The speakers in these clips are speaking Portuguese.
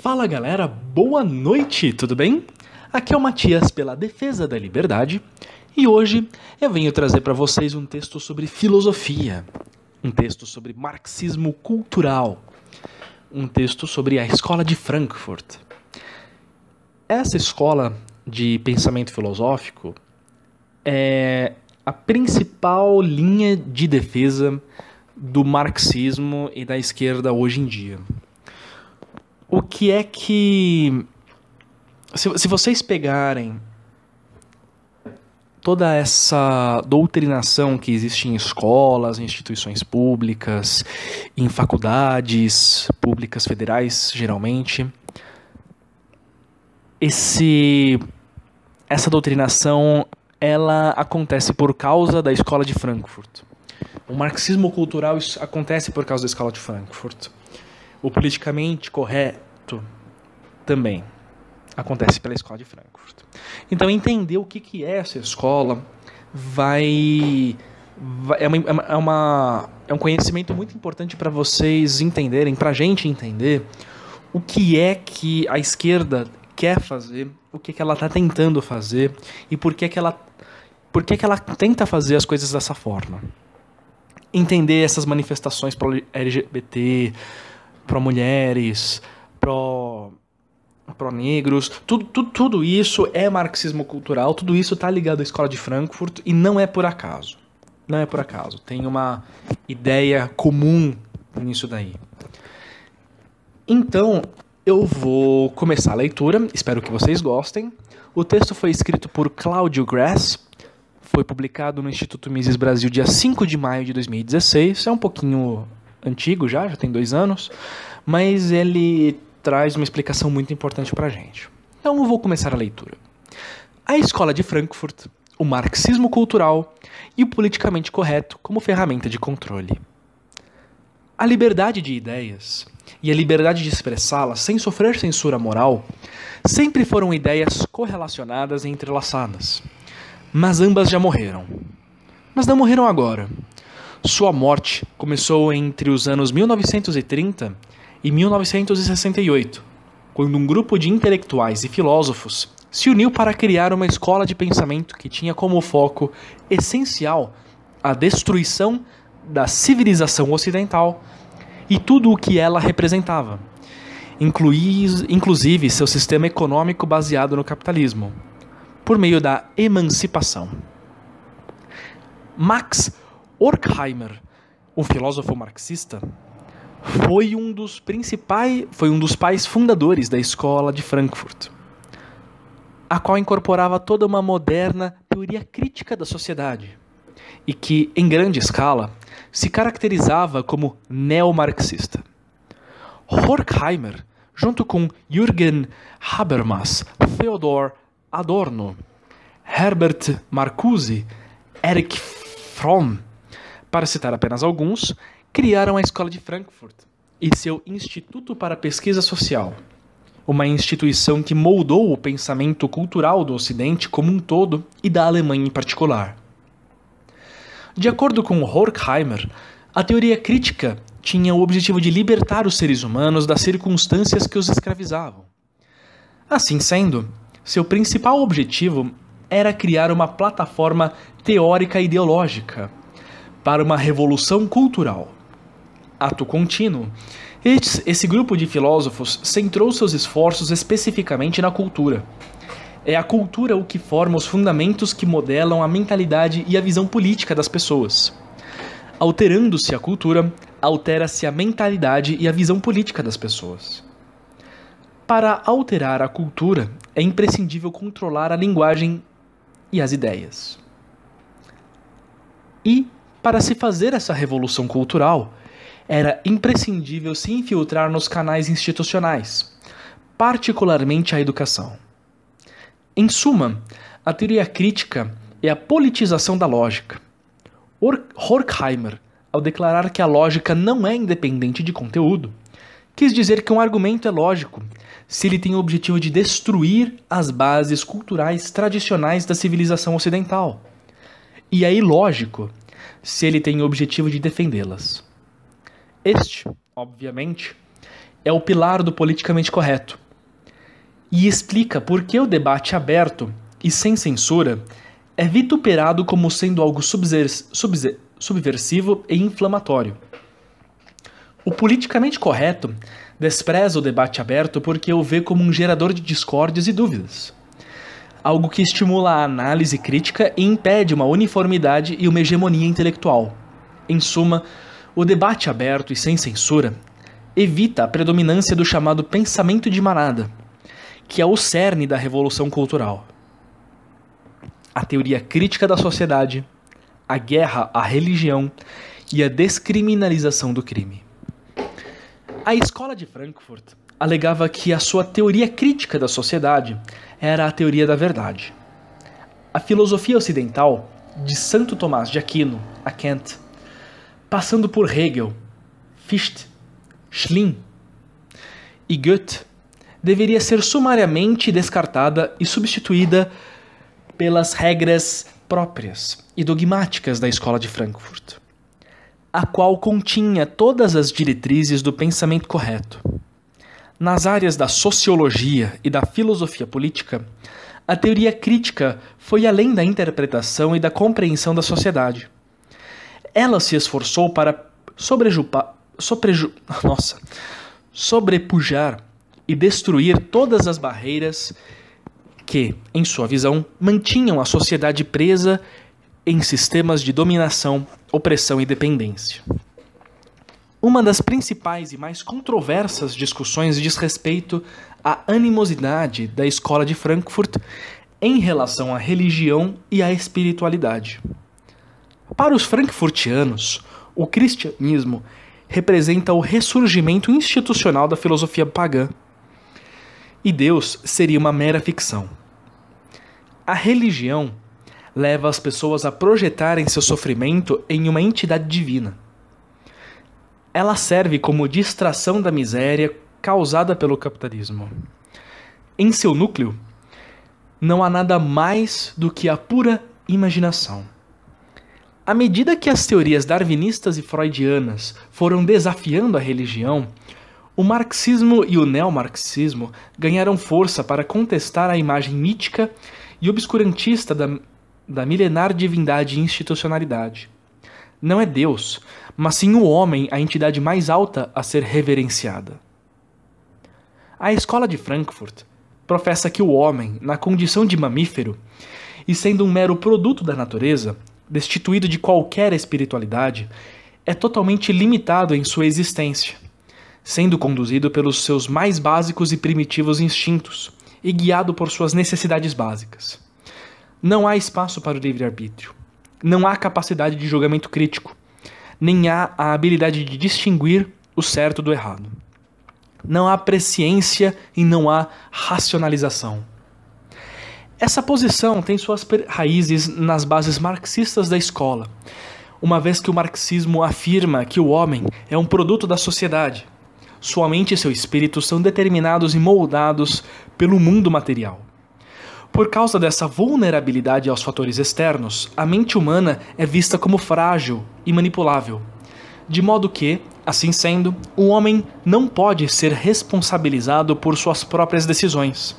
Fala galera, boa noite, tudo bem? Aqui é o Matias pela Defesa da Liberdade e hoje eu venho trazer para vocês um texto sobre filosofia, um texto sobre marxismo cultural, um texto sobre a escola de Frankfurt. Essa escola de pensamento filosófico é a principal linha de defesa do marxismo e da esquerda hoje em dia o que é que. Se, se vocês pegarem toda essa doutrinação que existe em escolas, em instituições públicas, em faculdades públicas federais, geralmente, esse essa doutrinação ela acontece por causa da escola de Frankfurt. O marxismo cultural acontece por causa da escola de Frankfurt. O politicamente correto também acontece pela escola de Frankfurt. Então, entender o que, que é essa escola vai. vai é, uma, é, uma, é, é um conhecimento muito importante para vocês entenderem, para a gente entender o que é que a esquerda quer fazer, o que, que ela está tentando fazer e por que, que ela. Por que, que ela tenta fazer as coisas dessa forma? Entender essas manifestações para LGBT, para mulheres, pro, pro negros, tudo, tudo, tudo isso é marxismo cultural, tudo isso está ligado à escola de Frankfurt e não é por acaso. Não é por acaso. Tem uma ideia comum nisso daí. Então, eu vou começar a leitura, espero que vocês gostem. O texto foi escrito por Cláudio Grass, foi publicado no Instituto Mises Brasil dia 5 de maio de 2016. É um pouquinho antigo já, já tem dois anos, mas ele traz uma explicação muito importante para a gente. Então eu vou começar a leitura. A escola de Frankfurt, o marxismo cultural e o politicamente correto como ferramenta de controle. A liberdade de ideias e a liberdade de expressá-las sem sofrer censura moral sempre foram ideias correlacionadas e entrelaçadas. Mas ambas já morreram. Mas não morreram agora. Sua morte começou entre os anos 1930 e 1968, quando um grupo de intelectuais e filósofos se uniu para criar uma escola de pensamento que tinha como foco essencial a destruição da civilização ocidental e tudo o que ela representava, inclusive seu sistema econômico baseado no capitalismo, por meio da emancipação. Max Horkheimer, um filósofo marxista, foi um dos principais, foi um dos pais fundadores da escola de Frankfurt, a qual incorporava toda uma moderna teoria crítica da sociedade e que, em grande escala, se caracterizava como neomarxista. Horkheimer, junto com Jürgen Habermas, Theodor Adorno, Herbert Marcuse, Eric Fromm, para citar apenas alguns, criaram a Escola de Frankfurt e seu Instituto para Pesquisa Social, uma instituição que moldou o pensamento cultural do Ocidente como um todo e da Alemanha em particular. De acordo com Horkheimer, a teoria crítica tinha o objetivo de libertar os seres humanos das circunstâncias que os escravizavam. Assim sendo, seu principal objetivo era criar uma plataforma teórica e ideológica para uma revolução cultural ato contínuo. Esse grupo de filósofos centrou seus esforços especificamente na cultura. É a cultura o que forma os fundamentos que modelam a mentalidade e a visão política das pessoas. Alterando-se a cultura, altera-se a mentalidade e a visão política das pessoas. Para alterar a cultura, é imprescindível controlar a linguagem e as ideias. E, para se fazer essa revolução cultural, era imprescindível se infiltrar nos canais institucionais, particularmente a educação. Em suma, a teoria crítica é a politização da lógica. Horkheimer, ao declarar que a lógica não é independente de conteúdo, quis dizer que um argumento é lógico se ele tem o objetivo de destruir as bases culturais tradicionais da civilização ocidental, e é ilógico se ele tem o objetivo de defendê-las. Este, obviamente, é o pilar do politicamente correto e explica por que o debate aberto e sem censura é vituperado como sendo algo subversivo e inflamatório. O politicamente correto despreza o debate aberto porque o vê como um gerador de discórdias e dúvidas. Algo que estimula a análise crítica e impede uma uniformidade e uma hegemonia intelectual. Em suma, o debate aberto e sem censura evita a predominância do chamado pensamento de manada, que é o cerne da revolução cultural. A teoria crítica da sociedade, a guerra à religião e a descriminalização do crime. A escola de Frankfurt alegava que a sua teoria crítica da sociedade era a teoria da verdade. A filosofia ocidental, de Santo Tomás de Aquino a Kant, passando por Hegel, Fichte, Schlin e Goethe, deveria ser sumariamente descartada e substituída pelas regras próprias e dogmáticas da escola de Frankfurt, a qual continha todas as diretrizes do pensamento correto. Nas áreas da sociologia e da filosofia política, a teoria crítica foi além da interpretação e da compreensão da sociedade ela se esforçou para sobrejupar, sobreju, nossa, sobrepujar e destruir todas as barreiras que, em sua visão, mantinham a sociedade presa em sistemas de dominação, opressão e dependência. Uma das principais e mais controversas discussões diz respeito à animosidade da escola de Frankfurt em relação à religião e à espiritualidade. Para os frankfurtianos, o cristianismo representa o ressurgimento institucional da filosofia pagã. E Deus seria uma mera ficção. A religião leva as pessoas a projetarem seu sofrimento em uma entidade divina. Ela serve como distração da miséria causada pelo capitalismo. Em seu núcleo, não há nada mais do que a pura imaginação. À medida que as teorias darwinistas e freudianas foram desafiando a religião, o marxismo e o neomarxismo ganharam força para contestar a imagem mítica e obscurantista da, da milenar divindade e institucionalidade. Não é Deus, mas sim o homem a entidade mais alta a ser reverenciada. A escola de Frankfurt professa que o homem, na condição de mamífero, e sendo um mero produto da natureza, destituído de qualquer espiritualidade, é totalmente limitado em sua existência, sendo conduzido pelos seus mais básicos e primitivos instintos e guiado por suas necessidades básicas. Não há espaço para o livre-arbítrio, não há capacidade de julgamento crítico, nem há a habilidade de distinguir o certo do errado. Não há presciência e não há racionalização. Essa posição tem suas raízes nas bases marxistas da escola, uma vez que o marxismo afirma que o homem é um produto da sociedade. Sua mente e seu espírito são determinados e moldados pelo mundo material. Por causa dessa vulnerabilidade aos fatores externos, a mente humana é vista como frágil e manipulável. De modo que, assim sendo, o homem não pode ser responsabilizado por suas próprias decisões.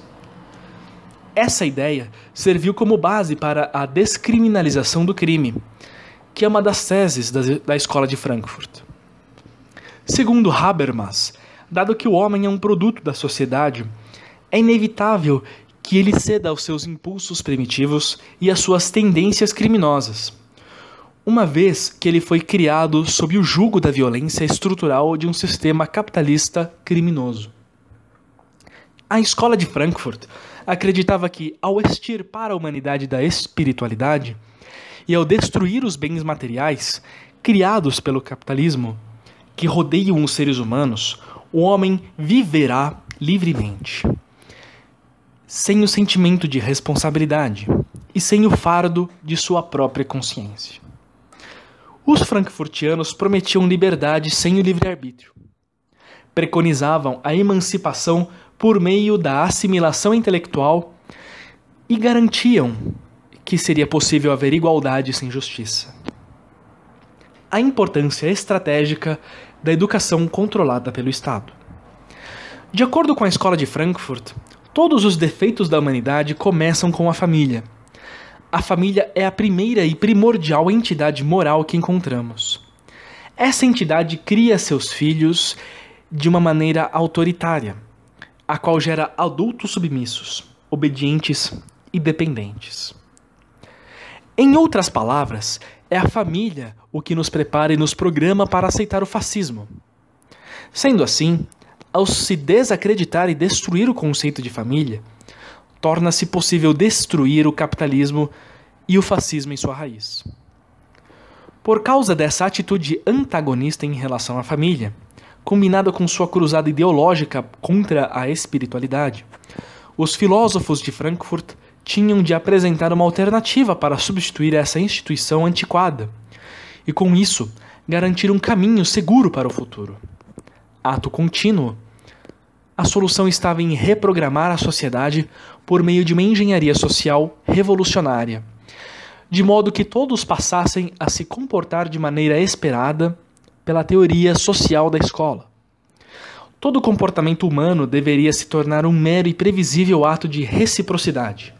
Essa ideia serviu como base para a descriminalização do crime, que é uma das teses da Escola de Frankfurt. Segundo Habermas, dado que o homem é um produto da sociedade, é inevitável que ele ceda aos seus impulsos primitivos e às suas tendências criminosas, uma vez que ele foi criado sob o jugo da violência estrutural de um sistema capitalista criminoso. A escola de Frankfurt acreditava que, ao extirpar a humanidade da espiritualidade e ao destruir os bens materiais criados pelo capitalismo que rodeiam os seres humanos, o homem viverá livremente, sem o sentimento de responsabilidade e sem o fardo de sua própria consciência. Os frankfurtianos prometiam liberdade sem o livre-arbítrio. Preconizavam a emancipação por meio da assimilação intelectual e garantiam que seria possível haver igualdade sem justiça. A importância estratégica da educação controlada pelo Estado. De acordo com a Escola de Frankfurt, todos os defeitos da humanidade começam com a família. A família é a primeira e primordial entidade moral que encontramos. Essa entidade cria seus filhos de uma maneira autoritária a qual gera adultos submissos, obedientes e dependentes. Em outras palavras, é a família o que nos prepara e nos programa para aceitar o fascismo. Sendo assim, ao se desacreditar e destruir o conceito de família, torna-se possível destruir o capitalismo e o fascismo em sua raiz. Por causa dessa atitude antagonista em relação à família, combinada com sua cruzada ideológica contra a espiritualidade, os filósofos de Frankfurt tinham de apresentar uma alternativa para substituir essa instituição antiquada, e com isso garantir um caminho seguro para o futuro. Ato contínuo. A solução estava em reprogramar a sociedade por meio de uma engenharia social revolucionária, de modo que todos passassem a se comportar de maneira esperada pela teoria social da escola. Todo comportamento humano deveria se tornar um mero e previsível ato de reciprocidade.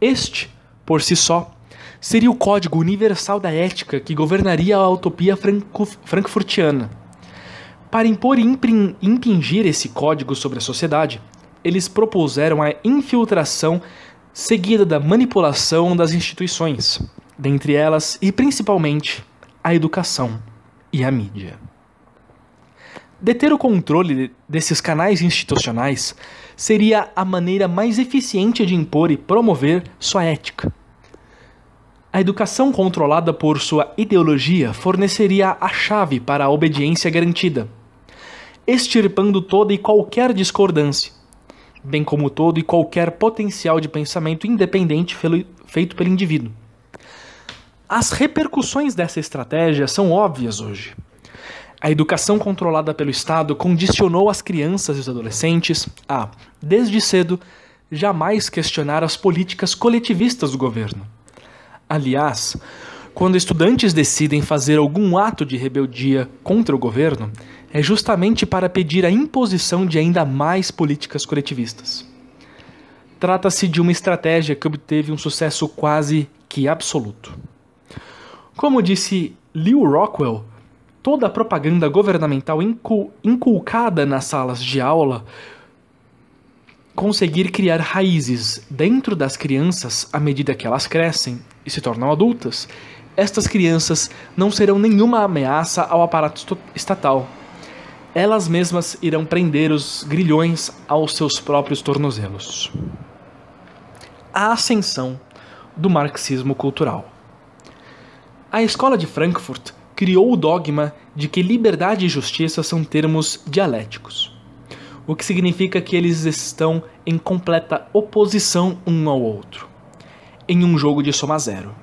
Este, por si só, seria o código universal da ética que governaria a utopia franco frankfurtiana. Para impor e impingir esse código sobre a sociedade, eles propuseram a infiltração seguida da manipulação das instituições, dentre elas e principalmente a educação e a mídia. Deter o controle desses canais institucionais seria a maneira mais eficiente de impor e promover sua ética. A educação controlada por sua ideologia forneceria a chave para a obediência garantida, extirpando toda e qualquer discordância, bem como todo e qualquer potencial de pensamento independente feito pelo indivíduo. As repercussões dessa estratégia são óbvias hoje. A educação controlada pelo Estado condicionou as crianças e os adolescentes a, desde cedo, jamais questionar as políticas coletivistas do governo. Aliás, quando estudantes decidem fazer algum ato de rebeldia contra o governo, é justamente para pedir a imposição de ainda mais políticas coletivistas. Trata-se de uma estratégia que obteve um sucesso quase que absoluto. Como disse Lil Rockwell, toda a propaganda governamental inculcada nas salas de aula conseguir criar raízes dentro das crianças à medida que elas crescem e se tornam adultas, estas crianças não serão nenhuma ameaça ao aparato estatal. Elas mesmas irão prender os grilhões aos seus próprios tornozelos. A ascensão do marxismo cultural. A escola de Frankfurt criou o dogma de que liberdade e justiça são termos dialéticos, o que significa que eles estão em completa oposição um ao outro, em um jogo de soma zero,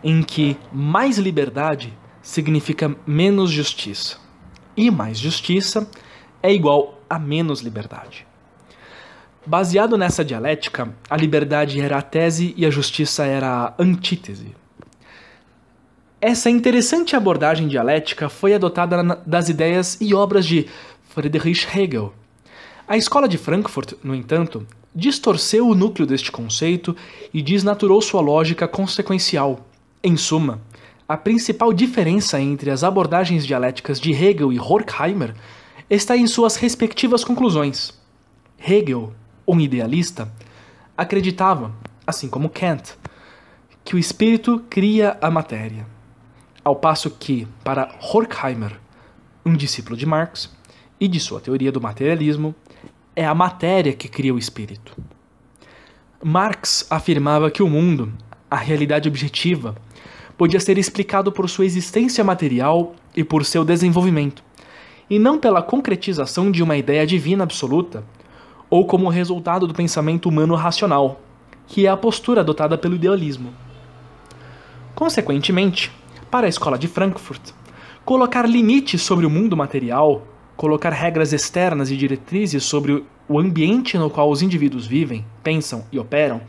em que mais liberdade significa menos justiça, e mais justiça é igual a menos liberdade. Baseado nessa dialética, a liberdade era a tese e a justiça era a antítese. Essa interessante abordagem dialética foi adotada das ideias e obras de Friedrich Hegel. A escola de Frankfurt, no entanto, distorceu o núcleo deste conceito e desnaturou sua lógica consequencial. Em suma, a principal diferença entre as abordagens dialéticas de Hegel e Horkheimer está em suas respectivas conclusões. Hegel, um idealista, acreditava, assim como Kant, que o espírito cria a matéria. Ao passo que, para Horkheimer, um discípulo de Marx e de sua teoria do materialismo, é a matéria que cria o espírito. Marx afirmava que o mundo, a realidade objetiva, podia ser explicado por sua existência material e por seu desenvolvimento, e não pela concretização de uma ideia divina absoluta, ou como resultado do pensamento humano racional, que é a postura adotada pelo idealismo. Consequentemente, para a escola de Frankfurt. Colocar limites sobre o mundo material, colocar regras externas e diretrizes sobre o ambiente no qual os indivíduos vivem, pensam e operam,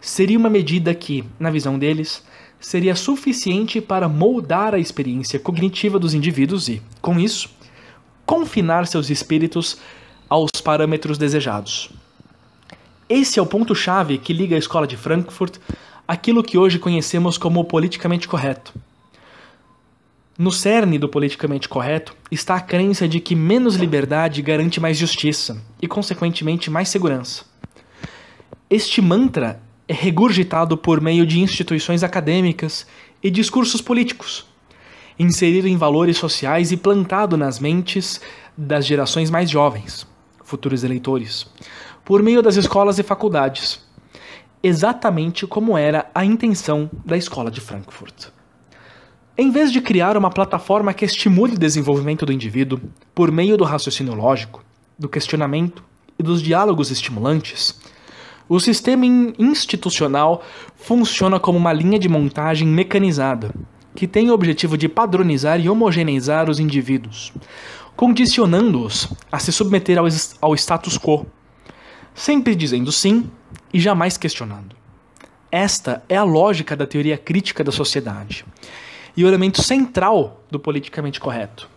seria uma medida que, na visão deles, seria suficiente para moldar a experiência cognitiva dos indivíduos e, com isso, confinar seus espíritos aos parâmetros desejados. Esse é o ponto-chave que liga a escola de Frankfurt àquilo que hoje conhecemos como politicamente correto, no cerne do politicamente correto está a crença de que menos liberdade garante mais justiça e, consequentemente, mais segurança. Este mantra é regurgitado por meio de instituições acadêmicas e discursos políticos, inserido em valores sociais e plantado nas mentes das gerações mais jovens, futuros eleitores, por meio das escolas e faculdades, exatamente como era a intenção da escola de Frankfurt. Em vez de criar uma plataforma que estimule o desenvolvimento do indivíduo por meio do raciocínio lógico, do questionamento e dos diálogos estimulantes, o sistema institucional funciona como uma linha de montagem mecanizada, que tem o objetivo de padronizar e homogeneizar os indivíduos, condicionando-os a se submeter ao, ao status quo, sempre dizendo sim e jamais questionando. Esta é a lógica da teoria crítica da sociedade e o elemento central do politicamente correto.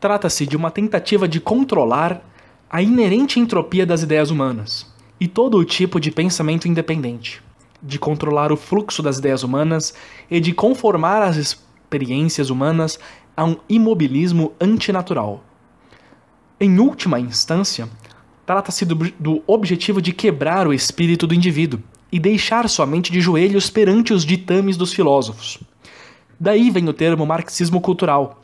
Trata-se de uma tentativa de controlar a inerente entropia das ideias humanas e todo o tipo de pensamento independente, de controlar o fluxo das ideias humanas e de conformar as experiências humanas a um imobilismo antinatural. Em última instância, trata-se do, do, objetivo de quebrar o espírito do indivíduo e deixar sua mente de joelhos perante os ditames dos filósofos. Daí vem o termo marxismo cultural.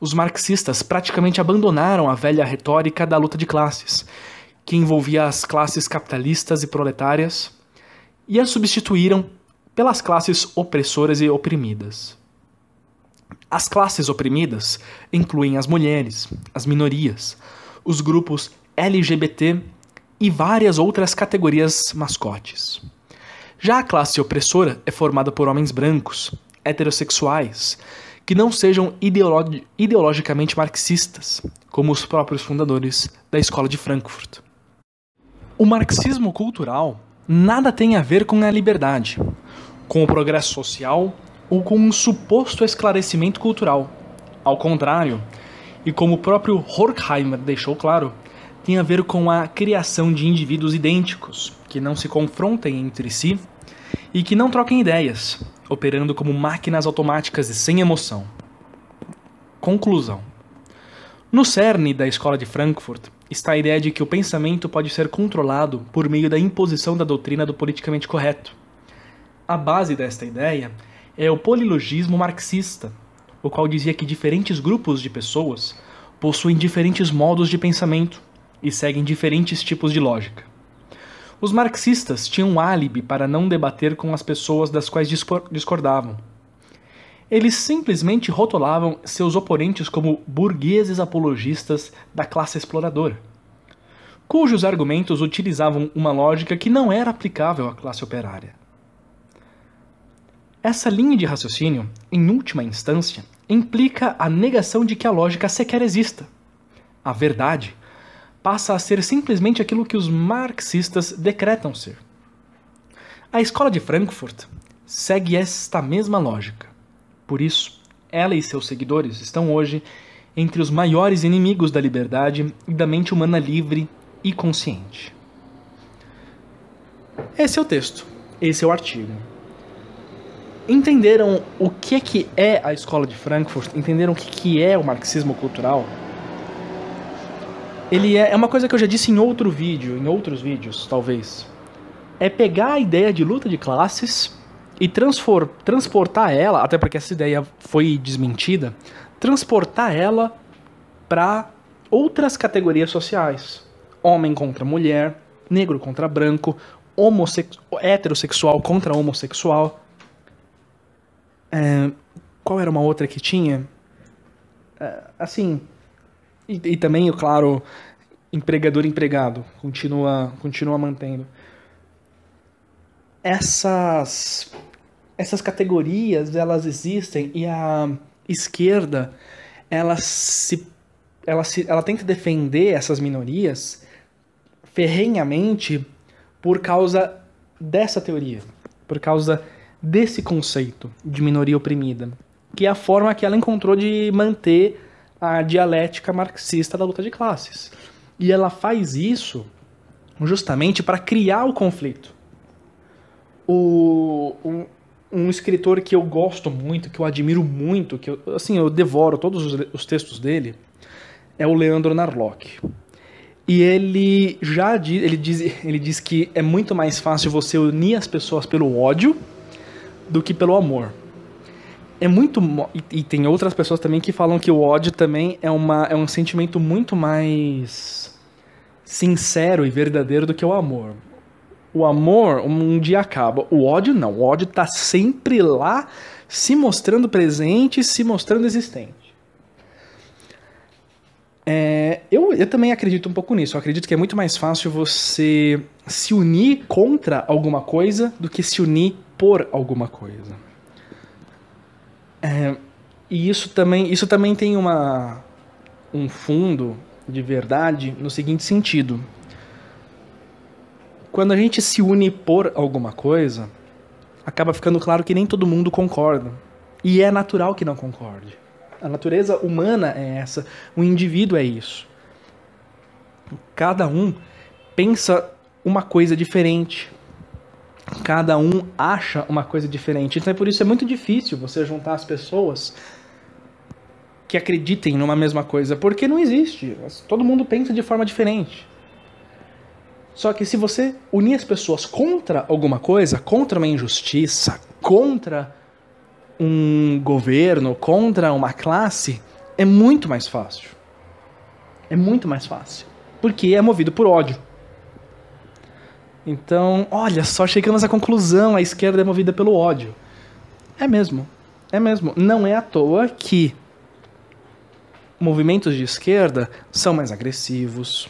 Os marxistas praticamente abandonaram a velha retórica da luta de classes, que envolvia as classes capitalistas e proletárias, e as substituíram pelas classes opressoras e oprimidas. As classes oprimidas incluem as mulheres, as minorias, os grupos LGBT e várias outras categorias mascotes. Já a classe opressora é formada por homens brancos, heterossexuais que não sejam ideologicamente marxistas, como os próprios fundadores da Escola de Frankfurt. O marxismo cultural nada tem a ver com a liberdade, com o progresso social ou com um suposto esclarecimento cultural. Ao contrário, e como o próprio Horkheimer deixou claro, tem a ver com a criação de indivíduos idênticos, que não se confrontem entre si e que não troquem ideias, operando como máquinas automáticas e sem emoção. Conclusão: No cerne da escola de Frankfurt está a ideia de que o pensamento pode ser controlado por meio da imposição da doutrina do politicamente correto. A base desta ideia é o polilogismo marxista, o qual dizia que diferentes grupos de pessoas possuem diferentes modos de pensamento e seguem diferentes tipos de lógica. Os marxistas tinham um álibi para não debater com as pessoas das quais discordavam. Eles simplesmente rotulavam seus oponentes como burgueses apologistas da classe exploradora, cujos argumentos utilizavam uma lógica que não era aplicável à classe operária. Essa linha de raciocínio, em última instância, implica a negação de que a lógica sequer exista. A verdade, passa a ser simplesmente aquilo que os marxistas decretam ser. A escola de Frankfurt segue esta mesma lógica. Por isso, ela e seus seguidores estão hoje entre os maiores inimigos da liberdade e da mente humana livre e consciente. Esse é o texto, esse é o artigo. Entenderam o que, é que é a escola de Frankfurt? Entenderam o que é, é o marxismo cultural? ele é, é uma coisa que eu já disse em outro vídeo, em outros vídeos, talvez. É pegar a ideia de luta de classes e transfor, transportar ela, até porque essa ideia foi desmentida, transportar ela para outras categorias sociais. Homem contra mulher, negro contra branco, heterossexual contra homossexual. É, qual era uma outra que tinha? É, assim, e, e também, claro, empregador empregado continua continua mantendo essas essas categorias elas existem e a esquerda ela se ela se ela tenta defender essas minorias ferrenhamente por causa dessa teoria por causa desse conceito de minoria oprimida que é a forma que ela encontrou de manter a dialética marxista da luta de classes. E ela faz isso justamente para criar o conflito. O, um, um, escritor que eu gosto muito, que eu admiro muito, que eu, assim, eu devoro todos os, os textos dele, é o Leandro Narlock. E ele já diz, ele diz, ele diz que é muito mais fácil você unir as pessoas pelo ódio do que pelo amor é muito. E, e, tem outras pessoas também que falam que o ódio também é, uma, é um sentimento muito mais sincero e verdadeiro do que o amor. O amor um dia acaba, o ódio não. O ódio tá sempre lá, se mostrando presente, se mostrando existente. É, eu, eu, também acredito um pouco nisso. Eu acredito que é muito mais fácil você se unir contra alguma coisa do que se unir por alguma coisa. É, e isso também, isso também tem uma, um fundo de verdade no seguinte sentido. Quando a gente se une por alguma coisa, acaba ficando claro que nem todo mundo concorda. E é natural que não concorde. A natureza humana é essa, o indivíduo é isso. Cada um pensa uma coisa diferente, cada um acha uma coisa diferente. Então é por isso é muito difícil você juntar as pessoas que acreditem numa mesma coisa, porque não existe. Todo mundo pensa de forma diferente. Só que se você unir as pessoas contra alguma coisa, contra uma injustiça, contra um governo, contra uma classe, é muito mais fácil. É muito mais fácil. Porque é movido por ódio. Então, olha só, chegamos à conclusão: a esquerda é movida pelo ódio. É mesmo. É mesmo. Não é à toa que movimentos de esquerda são mais agressivos.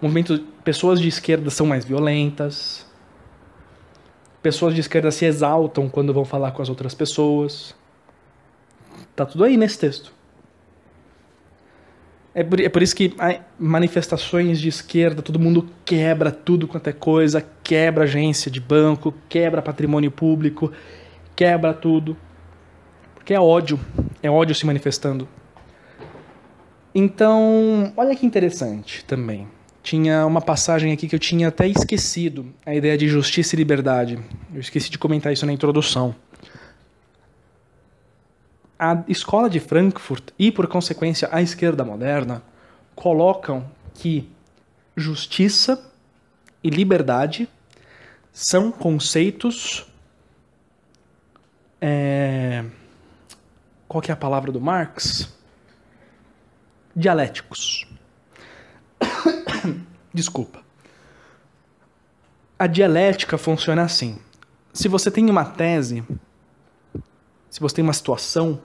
Movimentos, pessoas de esquerda são mais violentas. Pessoas de esquerda se exaltam quando vão falar com as outras pessoas. Tá tudo aí nesse texto. É por, é por isso que manifestações de esquerda, todo mundo quebra tudo quanto é coisa, quebra agência de banco, quebra patrimônio público, quebra tudo. Porque é ódio, é ódio se manifestando. Então, olha que interessante também. Tinha uma passagem aqui que eu tinha até esquecido, a ideia de justiça e liberdade. Eu esqueci de comentar isso na introdução a escola de Frankfurt e, por consequência, a esquerda moderna colocam que justiça e liberdade são conceitos. É, qual que é a palavra do Marx? Dialéticos. Desculpa. A dialética funciona assim. Se você tem uma tese, se você tem uma situação,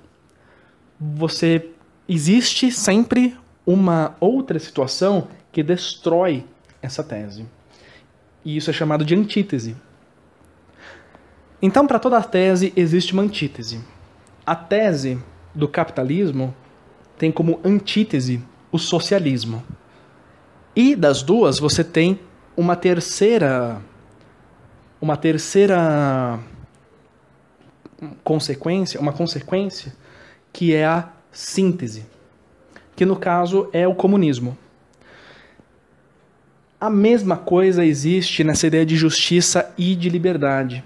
você existe sempre uma outra situação que destrói essa tese. E isso é chamado de antítese. Então, para toda tese existe uma antítese. A tese do capitalismo tem como antítese o socialismo. E das duas você tem uma terceira uma terceira consequência, uma consequência que é a síntese, que no caso é o comunismo. A mesma coisa existe nessa ideia de justiça e de liberdade.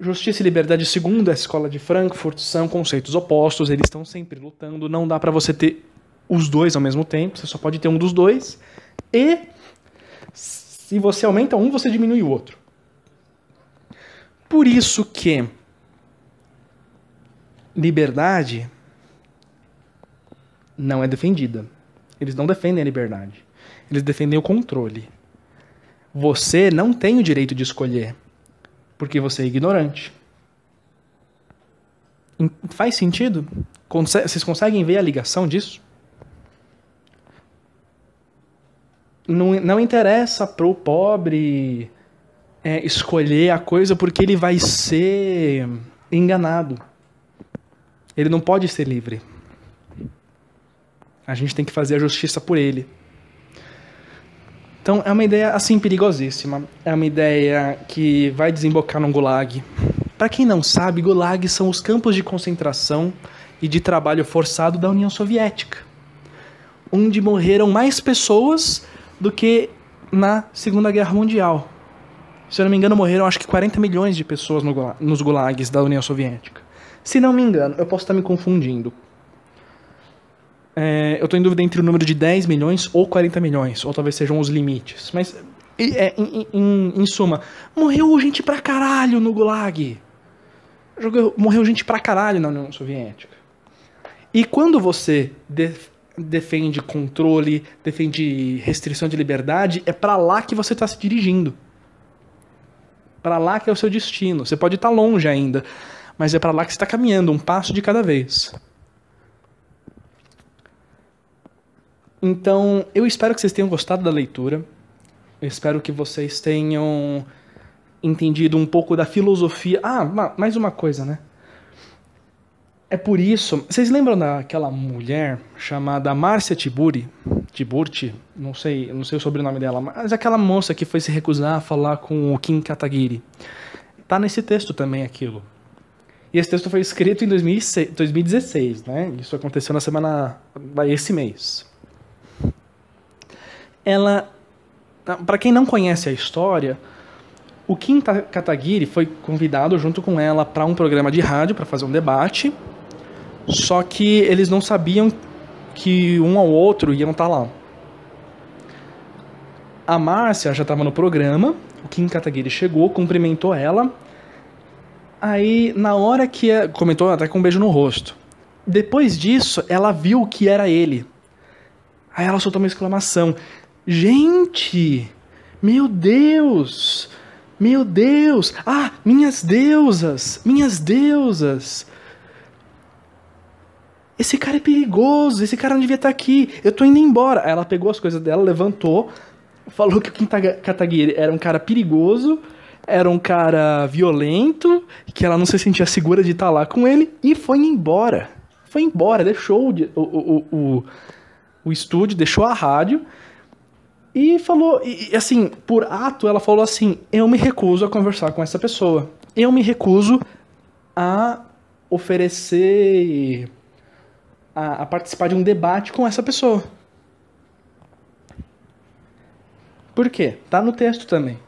Justiça e liberdade, segundo a escola de Frankfurt, são conceitos opostos, eles estão sempre lutando, não dá para você ter os dois ao mesmo tempo, você só pode ter um dos dois. E se você aumenta um, você diminui o outro. Por isso que liberdade não é defendida. Eles não defendem a liberdade. Eles defendem o controle. Você não tem o direito de escolher, porque você é ignorante. Faz sentido? Vocês conseguem ver a ligação disso? Não, não interessa pro pobre é, escolher a coisa porque ele vai ser enganado. Ele não pode ser livre. A gente tem que fazer a justiça por ele. Então é uma ideia assim perigosíssima. É uma ideia que vai desembocar num gulag. Para quem não sabe, gulags são os campos de concentração e de trabalho forçado da União Soviética, onde morreram mais pessoas do que na Segunda Guerra Mundial. Se eu não me engano, morreram acho que 40 milhões de pessoas no, nos gulags da União Soviética. Se não me engano, eu posso estar me confundindo. É, eu estou em dúvida entre o número de 10 milhões ou 40 milhões, ou talvez sejam os limites. Mas, é, em, em, em, suma, morreu gente pra caralho no Gulag. Morreu gente pra caralho na União Soviética. E quando você defende controle, defende restrição de liberdade, é para lá que você está se dirigindo. Para lá que é o seu destino. Você pode estar tá longe ainda mas é para lá que você está caminhando, um passo de cada vez. Então, eu espero que vocês tenham gostado da leitura. Eu espero que vocês tenham entendido um pouco da filosofia. Ah, mais uma coisa, né? É por isso. Vocês lembram daquela mulher chamada Márcia Tiburi? Tiburti? Não sei, não sei o sobrenome dela, mas aquela moça que foi se recusar a falar com o Kim Kataguiri. Tá nesse texto também aquilo. E esse texto foi escrito em 2016, né? Isso aconteceu na semana, ah, esse mês. Ela, ah, para quem não conhece a história, o Kim Kataguiri foi convidado junto com ela para um programa de rádio para fazer um debate. Só que eles não sabiam que um ao outro iam estar tá lá. A Márcia já estava no programa. O Kim Kataguiri chegou, cumprimentou ela Aí, na hora que. A... Comentou até com um beijo no rosto. Depois disso, ela viu que era ele. Aí ela soltou uma exclamação: Gente! Meu Deus! Meu Deus! Ah, minhas deusas! Minhas deusas! Esse cara é perigoso, esse cara não devia estar tá aqui, eu tô indo embora. Aí ela pegou as coisas dela, levantou, falou que o Kataguiri era um cara perigoso era um cara violento, que ela não se sentia segura de estar tá lá com ele, e foi embora. Foi embora, deixou o, o, o, o estúdio, deixou a rádio, e falou, e, assim, por ato, ela falou assim: eu me recuso a conversar com essa pessoa. Eu me recuso a oferecer. a, a participar de um debate com essa pessoa. Por quê? Tá no texto também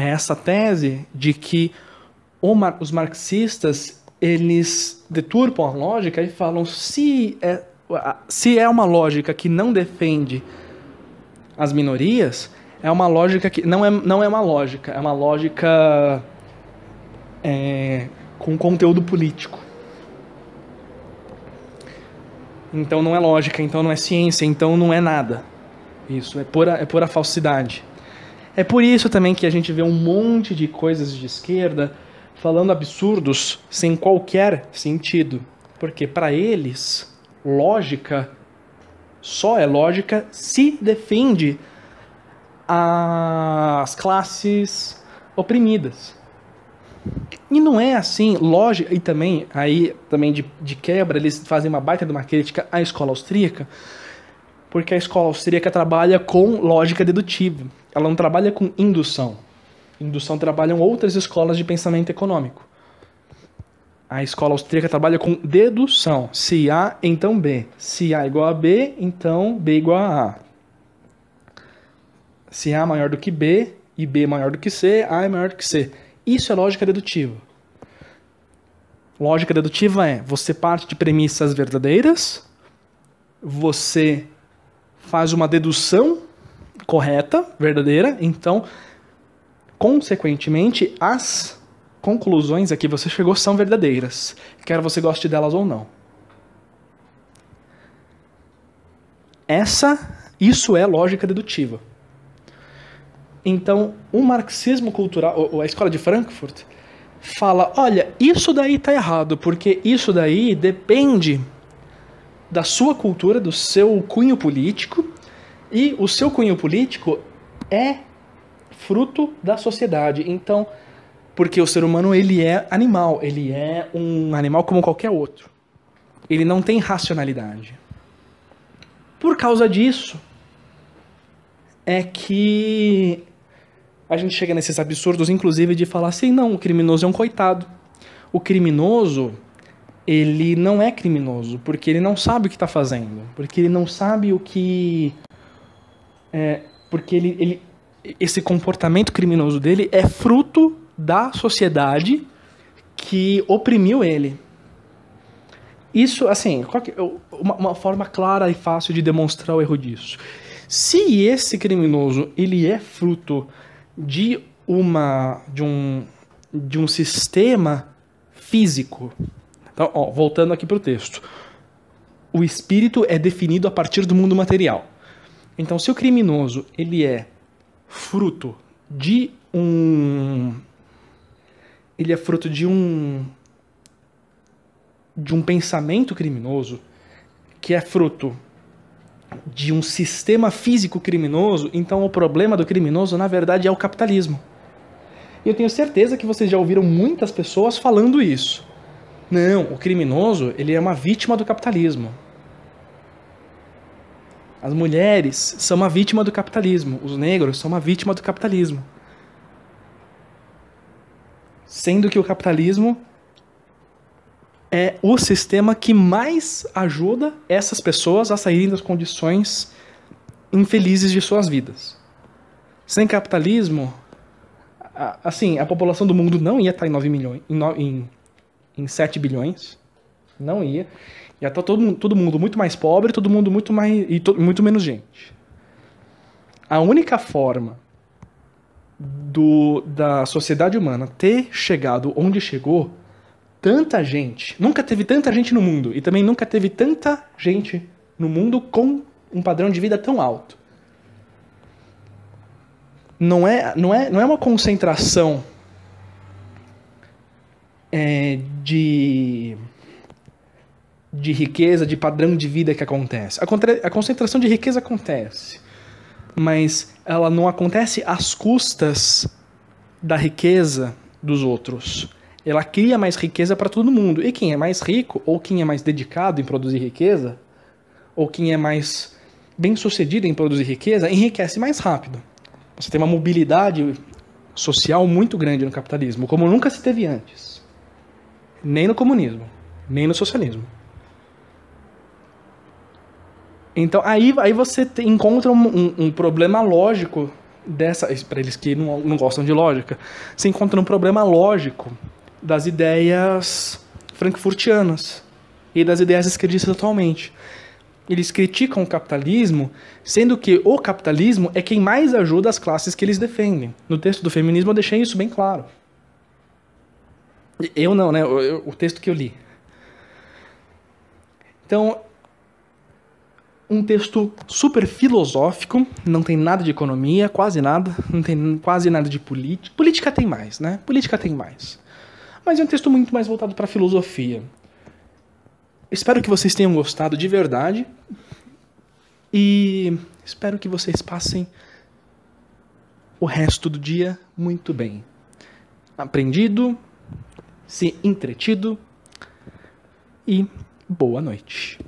é essa tese de que mar, os marxistas eles deturpam a lógica e falam se é, se é uma lógica que não defende as minorias, é uma lógica que não é, não é uma lógica, é uma lógica é, com conteúdo político. Então não é lógica, então não é ciência, então não é nada. Isso é pura, é pura falsidade. É por isso também que a gente vê um monte de coisas de esquerda falando absurdos sem qualquer sentido, porque para eles lógica só é lógica se defende as classes oprimidas. E não é assim, lógica, e também, aí também de, de quebra, eles fazem uma baita de uma crítica à escola austríaca, porque a escola austríaca trabalha com lógica dedutiva, ela não trabalha com indução. Indução trabalham outras escolas de pensamento econômico. A escola austríaca trabalha com dedução. Se A, então B. Se A igual a B, então B igual a A. Se A maior do que B e B maior do que C, A é maior do que C. Isso é lógica dedutiva. Lógica dedutiva é você parte de premissas verdadeiras, você faz uma dedução correta, verdadeira, então, consequentemente, as conclusões a que você chegou são verdadeiras, quer você goste delas ou não. Essa, isso é lógica dedutiva. Então, o marxismo cultural, ou a escola de Frankfurt, fala: olha, isso daí está errado, porque isso daí depende da sua cultura, do seu cunho político, e o seu cunho político é fruto da sociedade. Então, porque o ser humano ele é animal, ele é um animal como qualquer outro. Ele não tem racionalidade. Por causa disso é que a gente chega nesses absurdos, inclusive, de falar assim: não, o criminoso é um coitado. O criminoso ele não é criminoso, porque ele não sabe o que está fazendo, porque ele não sabe o que. É, porque ele, ele, esse comportamento criminoso dele é fruto da sociedade que oprimiu ele. Isso, assim, uma, uma forma clara e fácil de demonstrar o erro disso. Se esse criminoso ele é fruto de uma de um de um sistema físico então, ó, voltando aqui para o texto. O espírito é definido a partir do mundo material. Então, se o criminoso ele é fruto de um ele é fruto de um de um pensamento criminoso que é fruto de um sistema físico criminoso, então o problema do criminoso na verdade é o capitalismo. E eu tenho certeza que vocês já ouviram muitas pessoas falando isso. Não, o criminoso, ele é uma vítima do capitalismo. As mulheres são uma vítima do capitalismo, os negros são uma vítima do capitalismo. Sendo que o capitalismo é o sistema que mais ajuda essas pessoas a saírem das condições infelizes de suas vidas. Sem capitalismo, assim, a população do mundo não ia estar em 9 milhões, em, em 7 bilhões. Não ia. Ia estar tá todo, todo mundo muito mais pobre, todo mundo muito mais. e to, muito menos gente. A única forma do, da sociedade humana ter chegado onde chegou, tanta gente. Nunca teve tanta gente no mundo. E também nunca teve tanta gente no mundo com um padrão de vida tão alto. Não é, não é, não é uma concentração é, de, de riqueza, de padrão de vida que acontece. A, a concentração de riqueza acontece, mas ela não acontece às custas da riqueza dos outros. Ela cria mais riqueza para todo mundo. E quem é mais rico, ou quem é mais dedicado em produzir riqueza, ou quem é mais bem sucedido em produzir riqueza, enriquece mais rápido. Você tem uma mobilidade social muito grande no capitalismo, como nunca se teve antes nem no comunismo, nem no socialismo. Então, aí, aí você te, encontra um, um, um, problema lógico dessa. Para eles que não, não gostam de lógica, você encontra um problema lógico das ideias frankfurtianas e das ideias esquerdistas atualmente. Eles criticam o capitalismo, sendo que o capitalismo é quem mais ajuda as classes que eles defendem. No texto do feminismo eu deixei isso bem claro. Eu não, né? Eu, eu, o texto que eu li. Então, um texto super filosófico, não tem nada de economia, quase nada, não tem quase nada de política. Política tem mais, né? Política tem mais. Mas é um texto muito mais voltado para filosofia. Espero que vocês tenham gostado de verdade e espero que vocês passem o resto do dia muito bem. Aprendido, se entretido e boa noite.